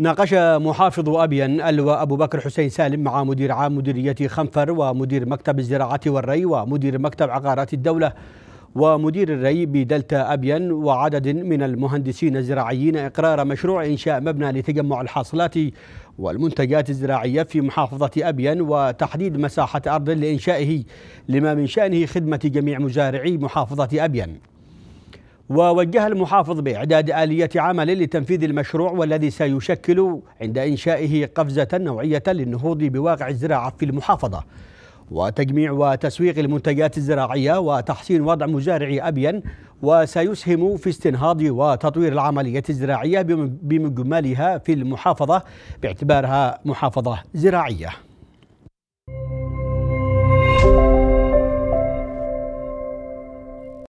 ناقش محافظ أبين ألوى أبو بكر حسين سالم مع مدير عام مديرية خنفر ومدير مكتب الزراعة والري ومدير مكتب عقارات الدولة ومدير الري بدلتا أبين وعدد من المهندسين الزراعيين إقرار مشروع إنشاء مبنى لتجمع الحاصلات والمنتجات الزراعية في محافظة أبين وتحديد مساحة أرض لإنشائه لما من شأنه خدمة جميع مزارعي محافظة أبين ووجه المحافظ بإعداد آلية عمل لتنفيذ المشروع والذي سيشكل عند إنشائه قفزة نوعية للنهوض بواقع الزراعة في المحافظة وتجميع وتسويق المنتجات الزراعية وتحسين وضع مزارعي أبين وسيسهم في استنهاض وتطوير العملية الزراعية بمجملها في المحافظة باعتبارها محافظة زراعية